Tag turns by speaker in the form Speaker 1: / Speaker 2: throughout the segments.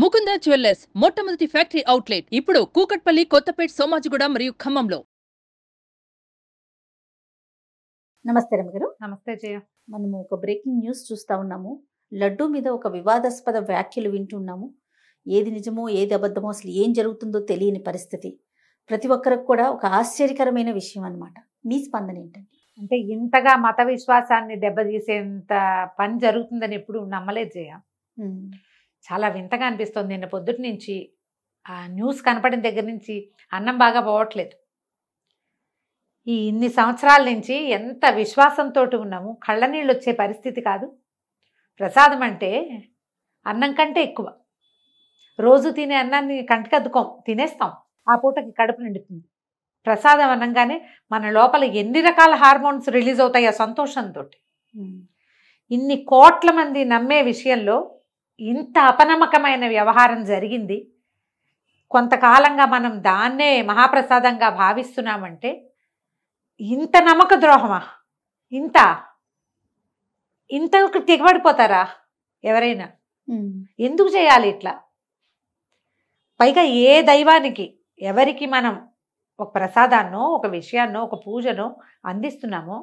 Speaker 1: Mukunda jewellers మొట్టమొదటి factory outlet ఇప్పుడు కూకట్పల్లి కొత్తపేట సోమాజిగూడ మరియు ఖమ్మంలో నమస్తే రమగారు నమస్తే జయ మనము ఒక బ్రేకింగ్ న్యూస్ చూస్తా ఉన్నాము లడ్డూ మీద ఒక వివాదాస్పద వ్యాఖ్యలు వింటున్నాము ఏది నిజమో ఏది అబద్ధమో అసలు ఏం జరుగుతుందో తెలియని పరిస్థితి ప్రతి ఒక్కరికి కూడా ఒక ఆశ్చర్యకరమైన విషయం అనమాట మీ స్పందన ఏంటండి అంటే ఇంతగా మత విశ్వాసాన్ని దెబ్బతీసేంత పని జరుగుతుందని ఎప్పుడు నమ్మలేదు జయ చాలా వింతగా అనిపిస్తుంది నిన్న పొద్దుటి నుంచి ఆ న్యూస్ కనపడిన దగ్గర నుంచి అన్నం బాగా పోవట్లేదు ఈ ఇన్ని సంవత్సరాల నుంచి ఎంత విశ్వాసంతో ఉన్నాము కళ్ళనీళ్ళు వచ్చే పరిస్థితి కాదు ప్రసాదం అంటే అన్నం కంటే ఎక్కువ రోజు తినే అన్నాన్ని కంటికద్దుకోం తినేస్తాం ఆ పూటకి కడుపు నిండుతుంది ప్రసాదం అనగానే మన లోపల ఎన్ని రకాల హార్మోన్స్ రిలీజ్ అవుతాయో సంతోషంతో ఇన్ని కోట్ల మంది నమ్మే విషయంలో ఇంత అపనమ్మకమైన వ్యవహారం జరిగింది కొంతకాలంగా మనం దాన్నే మహాప్రసాదంగా భావిస్తున్నామంటే ఇంత నమ్మక ద్రోహమా ఇంత ఇంతకు తెగబడిపోతారా ఎవరైనా ఎందుకు చేయాలి ఇట్లా పైగా ఏ దైవానికి ఎవరికి మనం ఒక ప్రసాదాన్నో ఒక విషయాన్నో ఒక పూజనో అందిస్తున్నామో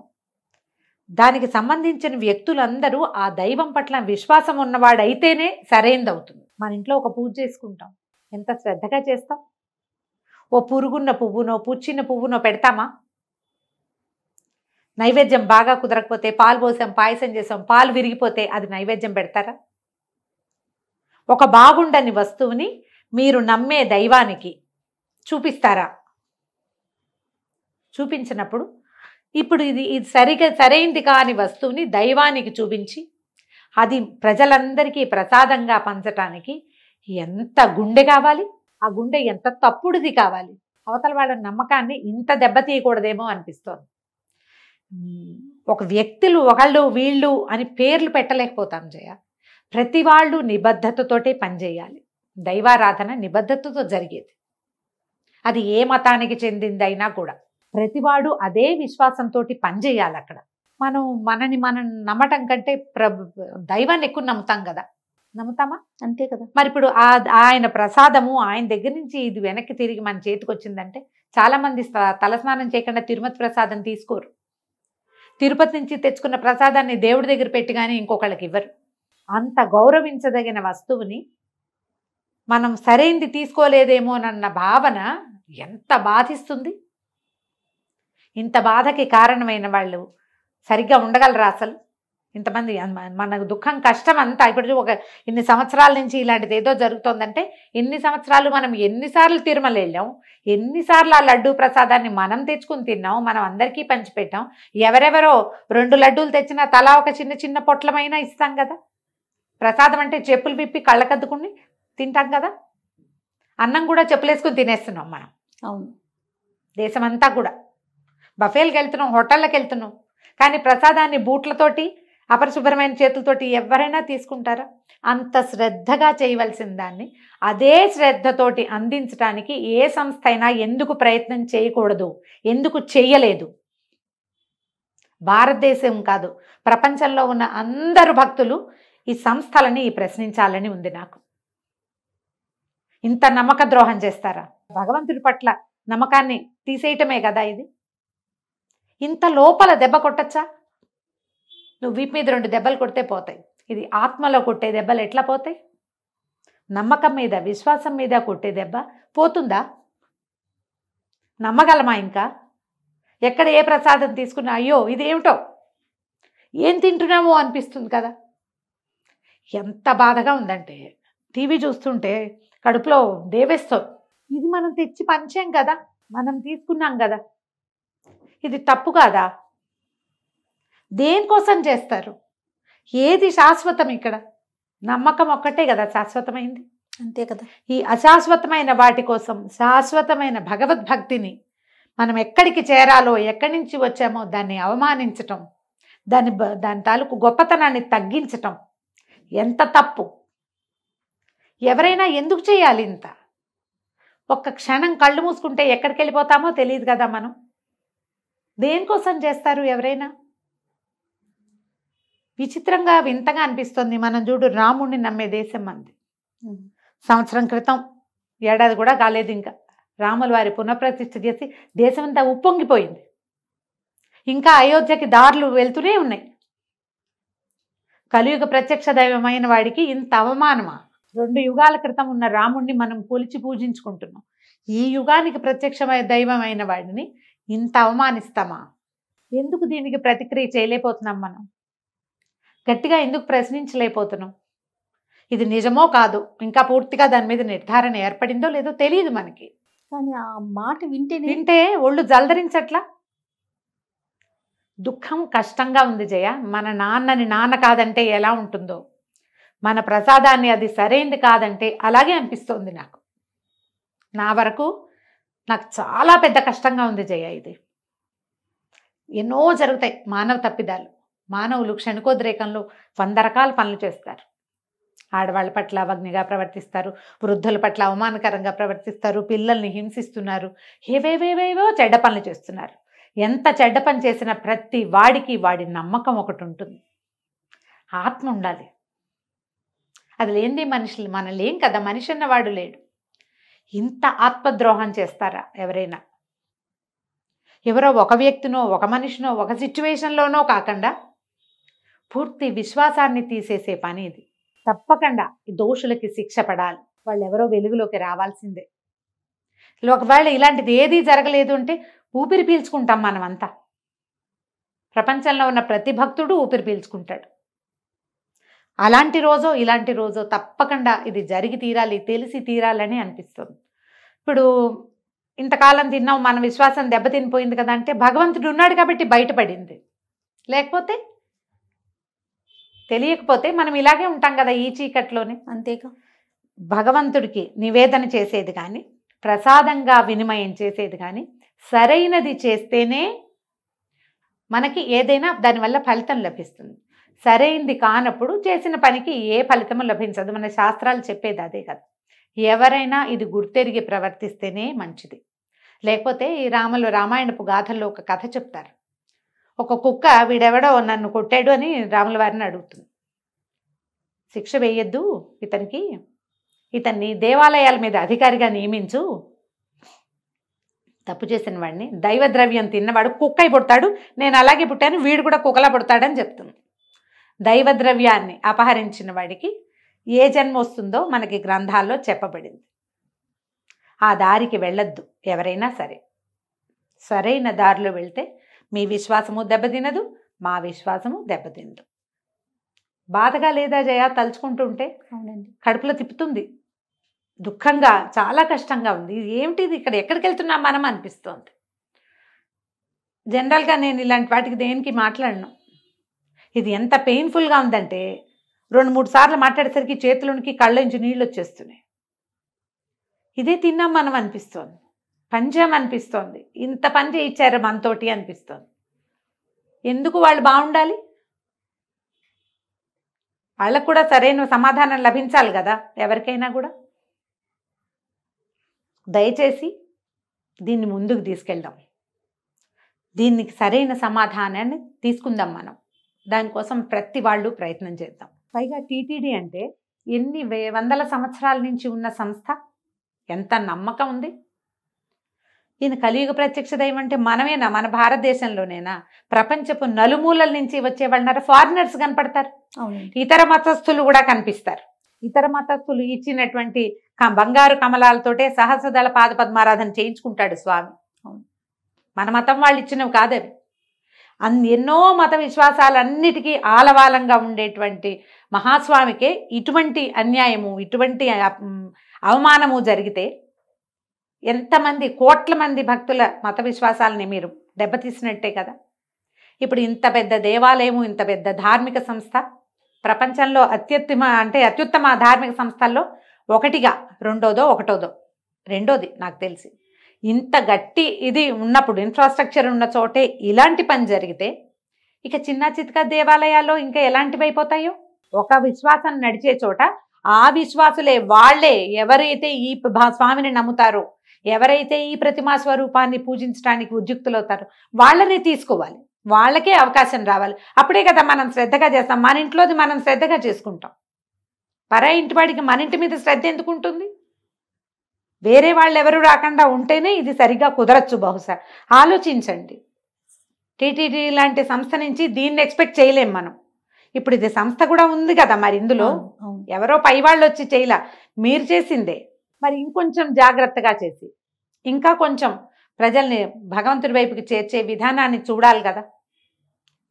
Speaker 1: దానికి సంబంధించిన వ్యక్తులందరూ ఆ దైవం పట్ల విశ్వాసం ఉన్నవాడైతేనే సరైందవుతుంది మన ఇంట్లో ఒక పూజ చేసుకుంటాం ఎంత శ్రద్ధగా చేస్తాం ఓ పురుగున్న పువ్వునో పుచ్చిన పువ్వునో పెడతామా నైవేద్యం బాగా కుదరకపోతే పాలు పోసాం పాయసం చేసాం పాలు విరిగిపోతే అది నైవేద్యం పెడతారా ఒక బాగుండని వస్తువుని మీరు నమ్మే దైవానికి చూపిస్తారా చూపించినప్పుడు ఇప్పుడు ఇది ఇది సరిగా సరైంది కాని వస్తువుని దైవానికి చూపించి అది ప్రజలందరికీ ప్రసాదంగా పంచటానికి ఎంత గుండె కావాలి ఆ గుండె ఎంత తప్పుడుది కావాలి అవతల వాళ్ళ నమ్మకాన్ని ఇంత దెబ్బతీయకూడదేమో అనిపిస్తోంది ఒక వ్యక్తులు ఒకళ్ళు వీళ్ళు అని పేర్లు పెట్టలేకపోతాం జయ ప్రతి వాళ్ళు నిబద్ధతతోటే పనిచేయాలి దైవారాధన నిబద్ధతతో జరిగేది అది ఏ మతానికి చెందిందైనా కూడా ప్రతివాడు అదే విశ్వాసంతో పనిచేయాలి అక్కడ మనం మనని మనం నమ్మటం కంటే ప్ర దైవాన్ని ఎక్కువ నమ్ముతాం కదా నమ్ముతామా అంతే కదా మరి ఇప్పుడు ఆ ఆయన ప్రసాదము ఆయన దగ్గర నుంచి ఇది వెనక్కి తిరిగి మన చేతికి వచ్చిందంటే చాలామంది తలస్నానం చేయకుండా తిరుమతి ప్రసాదం తీసుకోరు తిరుపతి నుంచి తెచ్చుకున్న ప్రసాదాన్ని దేవుడి దగ్గర పెట్టి కానీ ఇంకొకళ్ళకి ఇవ్వరు అంత గౌరవించదగిన వస్తువుని మనం సరైంది తీసుకోలేదేమోనన్న భావన ఎంత బాధిస్తుంది ఇంత బాధకి కారణమైన వాళ్ళు సరిగ్గా ఉండగలరా అసలు ఇంతమంది మన దుఃఖం కష్టం అంతా ఇప్పుడు ఒక ఇన్ని సంవత్సరాల నుంచి ఇలాంటిది ఏదో జరుగుతోందంటే ఎన్ని సంవత్సరాలు మనం ఎన్నిసార్లు తిరుమల వెళ్ళాం ఎన్నిసార్లు ఆ లడ్డు ప్రసాదాన్ని మనం తెచ్చుకుని తిన్నాం మనం అందరికీ పంచిపెట్టాం ఎవరెవరో రెండు లడ్డూలు తెచ్చినా తలా ఒక చిన్న చిన్న పొట్లమైనా ఇస్తాం కదా ప్రసాదం అంటే చెప్పులు విప్పి కళ్ళకద్దుకుని తింటాం కదా అన్నం కూడా చెప్పులేసుకుని తినేస్తున్నాం మనం అవును దేశమంతా కూడా బఫేలకు వెళ్తున్నాం హోటళ్ళకి వెళ్తున్నాం కానీ ప్రసాదాన్ని బూట్లతోటి అపరిశుభ్రమైన చేతులతోటి ఎవరైనా తీసుకుంటారా అంత శ్రద్ధగా చేయవలసిన దాన్ని అదే శ్రద్ధతోటి అందించడానికి ఏ సంస్థ అయినా ఎందుకు ప్రయత్నం చేయకూడదు ఎందుకు చేయలేదు భారతదేశం కాదు ప్రపంచంలో ఉన్న అందరు భక్తులు ఈ సంస్థలని ప్రశ్నించాలని ఉంది నాకు ఇంత నమ్మక ద్రోహం చేస్తారా భగవంతుడి పట్ల నమ్మకాన్ని తీసేయటమే కదా ఇది ఇంత లోపల దెబ్బ కొట్టచ్చా నువ్వు వీపు మీద రెండు దెబ్బలు కొడితే పోతాయి ఇది ఆత్మలో కొట్టే దెబ్బలు ఎట్లా పోతాయి నమ్మకం మీద విశ్వాసం మీద కొట్టే దెబ్బ పోతుందా నమ్మగలమా ఇంకా ఎక్కడ ఏ ప్రసాదం తీసుకున్నా అయ్యో ఇదేమిటో ఏం తింటున్నామో అనిపిస్తుంది కదా ఎంత బాధగా ఉందంటే టీవీ చూస్తుంటే కడుపులో దేవేస్తాం ఇది మనం తెచ్చి పంచాం కదా మనం తీసుకున్నాం కదా ఇది తప్పు కాదా దేనికోసం చేస్తారు ఏది శాశ్వతం ఇక్కడ నమ్మకం ఒక్కటే కదా శాశ్వతమైంది అంతే కదా ఈ అశాశ్వతమైన వాటి కోసం శాశ్వతమైన భగవద్భక్తిని మనం ఎక్కడికి చేరాలో ఎక్కడి నుంచి వచ్చామో దాన్ని అవమానించటం దాని దాని తాలూకు గొప్పతనాన్ని తగ్గించటం ఎంత తప్పు ఎవరైనా ఎందుకు చేయాలి ఇంత ఒక్క క్షణం కళ్ళు మూసుకుంటే ఎక్కడికి వెళ్ళిపోతామో తెలియదు కదా మనం దేనికోసం చేస్తారు ఎవరైనా విచిత్రంగా వింతగా అనిపిస్తుంది మనం చూడు రాముడిని నమ్మే దేశం మంది సంవత్సరం క్రితం ఏడాది కూడా కాలేదు ఇంకా రాముల వారి పునఃప్రతిష్ఠ చేసి దేశమంతా ఉప్పొంగిపోయింది ఇంకా అయోధ్యకి దారులు వెళ్తూనే ఉన్నాయి కలియుగ ప్రత్యక్ష దైవమైన వాడికి ఇంత అవమానమా రెండు యుగాల క్రితం ఉన్న రాముణ్ణి మనం పొలిచి పూజించుకుంటున్నాం ఈ యుగానికి ప్రత్యక్షమైన దైవమైన వాడిని ఇంత అవమానిస్తామా ఎందుకు దీనికి ప్రతిక్రియ చేయలేకపోతున్నాం మనం గట్టిగా ఎందుకు ప్రశ్నించలేకపోతున్నాం ఇది నిజమో కాదు ఇంకా పూర్తిగా దాని మీద నిర్ధారణ ఏర్పడిందో లేదో తెలియదు మనకి కానీ ఆ మాట వింటే వింటే ఒళ్ళు జలదరించట్లా దుఃఖం కష్టంగా ఉంది జయ మన నాన్నని నాన్న కాదంటే ఎలా ఉంటుందో మన ప్రసాదాన్ని అది సరైనది కాదంటే అలాగే అనిపిస్తోంది నాకు నా వరకు నాకు చాలా పెద్ద కష్టంగా ఉంది జయ ఇది ఎన్నో జరుగుతాయి మానవ తప్పిదాలు మానవులు క్షణికోద్రేకంలో వంద రకాల పనులు చేస్తారు ఆడవాళ్ళ పట్ల అవగ్నిగా ప్రవర్తిస్తారు వృద్ధుల పట్ల అవమానకరంగా ప్రవర్తిస్తారు పిల్లల్ని హింసిస్తున్నారు ఏవేవేవేవో చెడ్డ పనులు చేస్తున్నారు ఎంత చెడ్డ పని చేసిన ప్రతి వాడికి వాడి నమ్మకం ఒకటి ఉంటుంది ఆత్మ ఉండాలి అది లేనిది మనుషులు మనలేం కదా మనిషి అన్నవాడు లేడు ఇంత ఆత్మద్రోహం చేస్తారా ఎవరైనా ఎవరో ఒక వ్యక్తినో ఒక మనిషినో ఒక సిచ్యువేషన్లోనో కాకుండా పూర్తి విశ్వాసాన్ని తీసేసే పని ఇది తప్పకుండా దోషులకి శిక్ష పడాలి వాళ్ళు ఎవరో వెలుగులోకి రావాల్సిందే ఒకవేళ ఇలాంటిది ఏదీ జరగలేదు అంటే ఊపిరి పీల్చుకుంటాం మనమంతా ప్రపంచంలో ఉన్న ప్రతి భక్తుడు ఊపిరి పీల్చుకుంటాడు అలాంటి రోజో ఇలాంటి రోజో తప్పకుండా ఇది జరిగి తీరాలి తెలిసి తీరాలని అనిపిస్తుంది ఇప్పుడు ఇంతకాలం తిన్నాం మన విశ్వాసం దెబ్బతినిపోయింది కదా అంటే భగవంతుడు ఉన్నాడు కాబట్టి బయటపడింది లేకపోతే తెలియకపోతే మనం ఇలాగే ఉంటాం కదా ఈ చీకట్లోనే అంతేగా భగవంతుడికి నివేదన చేసేది కానీ ప్రసాదంగా వినిమయం చేసేది కానీ సరైనది చేస్తేనే మనకి ఏదైనా దానివల్ల ఫలితం లభిస్తుంది సరైంది కానప్పుడు చేసిన పనికి ఏ ఫలితము లభించదు మన శాస్త్రాలు చెప్పేది అదే కదా ఎవరైనా ఇది గుర్తెరిగి ప్రవర్తిస్తేనే మంచిది లేకపోతే ఈ రాములు రామాయణపు గాథల్లో ఒక కథ చెప్తారు ఒక కుక్క వీడెవడో నన్ను కొట్టాడు అని రాముల వారిని అడుగుతుంది శిక్ష వేయద్దు ఇతనికి ఇతన్ని దేవాలయాల మీద అధికారిగా నియమించు తప్పు చేసిన వాడిని దైవ ద్రవ్యం తిన్నవాడు కుక్క పుడతాడు నేను అలాగే పుట్టాను వీడు కూడా కుక్కలా పుడతాడని చెప్తుంది దైవద్రవ్యాన్ని అపహరించిన వాడికి ఏ జన్మ వస్తుందో మనకి గ్రంథాల్లో చెప్పబడింది ఆ దారికి వెళ్ళొద్దు ఎవరైనా సరే సరైన దారిలో వెళ్తే మీ విశ్వాసము దెబ్బతినదు మా విశ్వాసము దెబ్బతినదు బాధగా లేదా జయా తలుచుకుంటుంటే అవునండి కడుపులో తిప్పుతుంది దుఃఖంగా చాలా కష్టంగా ఉంది ఏమిటిది ఇక్కడ ఎక్కడికి వెళ్తున్నా మనం అనిపిస్తోంది జనరల్గా నేను ఇలాంటి వాటికి దేనికి మాట్లాడను ఇది ఎంత పెయిన్ఫుల్గా ఉందంటే రెండు మూడు సార్లు మాట్లాడేసరికి కళ్ళ నుంచి నీళ్ళు వచ్చేస్తున్నాయి ఇదే తిన్నాం మనం అనిపిస్తోంది పంచం అనిపిస్తోంది ఇంత పని చేయించారు మనతోటి అనిపిస్తోంది ఎందుకు వాళ్ళు బాగుండాలి వాళ్ళకు కూడా సరైన సమాధానం లభించాలి కదా ఎవరికైనా కూడా దయచేసి దీన్ని ముందుకు తీసుకెళ్దాం దీనికి సరైన సమాధానాన్ని తీసుకుందాం మనం దానికోసం ప్రతి వాళ్ళు ప్రయత్నం చేద్దాం పైగా టీటీడీ అంటే ఎన్ని వందల సంవత్సరాల నుంచి ఉన్న సంస్థ ఎంత నమ్మకం ఉంది ఈయన కలియుగ ప్రత్యక్ష దైవం అంటే మనమేనా మన భారతదేశంలోనేనా ప్రపంచపు నలుమూలల నుంచి వచ్చే వాళ్ళ ఫారినర్స్ కనపడతారు ఇతర మతస్థులు కూడా కనిపిస్తారు ఇతర మతస్థులు ఇచ్చినటువంటి బంగారు కమలాలతోటే సహస్రదళ పాద పద్మారాధన చేయించుకుంటాడు స్వామి మన మతం వాళ్ళు ఇచ్చినవి కాదవి అన్ ఎన్నో మత విశ్వాసాలన్నిటికీ ఆలవాలంగా ఉండేటువంటి మహాస్వామికే ఇటువంటి అన్యాయము ఇటువంటి అవమానము జరిగితే ఎంతమంది కోట్ల మంది భక్తుల మత విశ్వాసాలని మీరు దెబ్బతీసినట్టే కదా ఇప్పుడు ఇంత పెద్ద దేవాలయము ఇంత పెద్ద ధార్మిక సంస్థ ప్రపంచంలో అత్యుత్తమ అంటే అత్యుత్తమ ధార్మిక సంస్థల్లో ఒకటిగా రెండోదో ఒకటోదో రెండోది నాకు తెలిసి ఇంత గట్టి ఇది ఉన్నప్పుడు ఇన్ఫ్రాస్ట్రక్చర్ ఉన్న చోటే ఇలాంటి పని జరిగితే ఇక చిన్న చిత్క దేవాలయాల్లో ఇంకా ఎలాంటివి అయిపోతాయో ఒక విశ్వాసం నడిచే చోట ఆ విశ్వాసులే వాళ్లే ఎవరైతే ఈ స్వామిని నమ్ముతారో ఎవరైతే ఈ ప్రతిమా స్వరూపాన్ని పూజించడానికి ఉద్యుక్తులవుతారో వాళ్ళనే తీసుకోవాలి వాళ్ళకే అవకాశం రావాలి అప్పుడే కదా మనం శ్రద్ధగా చేస్తాం మన ఇంట్లోది మనం శ్రద్ధగా చేసుకుంటాం పరా ఇంటి వాడికి మన ఇంటి మీద శ్రద్ధ ఎందుకు ఉంటుంది వేరే వాళ్ళు ఎవరు రాకుండా ఉంటేనే ఇది సరిగ్గా కుదరచ్చు బహుశా ఆలోచించండి టీటీడీ లాంటి సంస్థ నుంచి దీన్ని ఎక్స్పెక్ట్ చేయలేం మనం ఇప్పుడు ఇది సంస్థ కూడా ఉంది కదా మరి ఇందులో ఎవరో పై వాళ్ళు వచ్చి చేయలే మీరు చేసిందే మరి ఇంకొంచెం జాగ్రత్తగా చేసి ఇంకా కొంచెం ప్రజల్ని భగవంతుడి వైపుకి చేర్చే విధానాన్ని చూడాలి కదా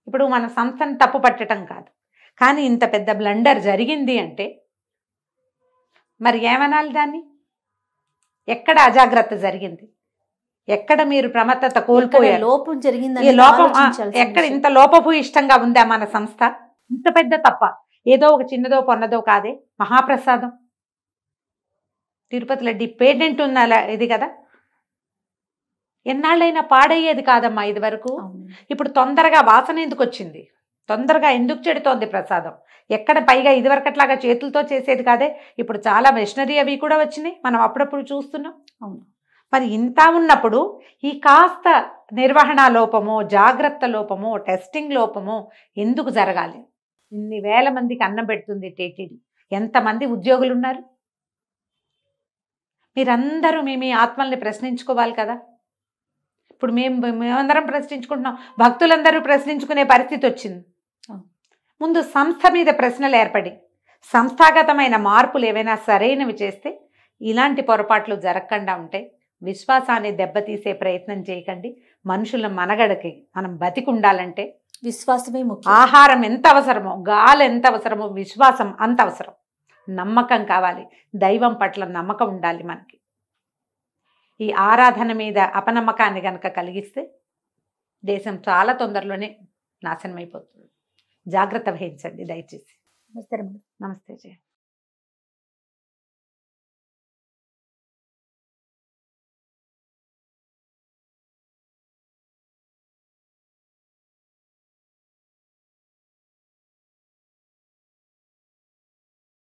Speaker 1: ఇప్పుడు మన సంస్థను తప్పు పట్టడం కాదు కానీ ఇంత పెద్ద బ్లండర్ జరిగింది అంటే మరి ఏమనాలి దాన్ని ఎక్కడ అజాగ్రత్త జరిగింది ఎక్కడ మీరు ప్రమత్తత కోల్పోయారు లోపం జరిగింది ఎక్కడ ఇంత లోపపు ఇష్టంగా ఉందా మన సంస్థ ఇంత పెద్ద తప్ప ఏదో ఒక చిన్నదో పొన్నదో కాదే మహాప్రసాదం తిరుపతిలో డిపెండెంట్ ఉన్నలా ఉన్న ఇది కదా ఎన్నాళ్ళైనా పాడయ్యేది కాదమ్మా ఇది వరకు ఇప్పుడు తొందరగా వాసన ఎందుకు వచ్చింది తొందరగా ఎందుకు చెడుతోంది ప్రసాదం ఎక్కడ పైగా ఇదివరకట్లాగా చేతులతో చేసేది కాదే ఇప్పుడు చాలా మెషినరీ అవి కూడా వచ్చినాయి మనం అప్పుడప్పుడు చూస్తున్నాం అవును మరి ఇంత ఉన్నప్పుడు ఈ కాస్త నిర్వహణ లోపము జాగ్రత్త లోపము టెస్టింగ్ లోపము ఎందుకు జరగాలి ఇన్ని వేల మందికి అన్నం పెడుతుంది టేటీడీ ఎంతమంది ఉద్యోగులు ఉన్నారు మీరందరూ మీ మీ ఆత్మల్ని ప్రశ్నించుకోవాలి కదా ఇప్పుడు మేము మేమందరం ప్రశ్నించుకుంటున్నాం భక్తులందరూ ప్రశ్నించుకునే పరిస్థితి వచ్చింది ముందు సంస్థ మీద ప్రశ్నలు ఏర్పడి సంస్థాగతమైన మార్పులు ఏవైనా సరైనవి చేస్తే ఇలాంటి పొరపాట్లు జరగకుండా ఉంటే విశ్వాసాన్ని దెబ్బతీసే ప్రయత్నం చేయకండి మనుషుల మనగడకి మనం బతికి ఉండాలంటే విశ్వాసమే ముఖ్యం ఆహారం ఎంత అవసరమో గాలి ఎంత అవసరమో విశ్వాసం అంత అవసరం నమ్మకం కావాలి దైవం పట్ల నమ్మకం ఉండాలి మనకి ఈ ఆరాధన మీద అపనమ్మకాన్ని కనుక కలిగిస్తే దేశం చాలా తొందరలోనే నాశనమైపోతుంది జాగ్రత్త వహించండి దయచేసి నమస్తే నమస్తే జయ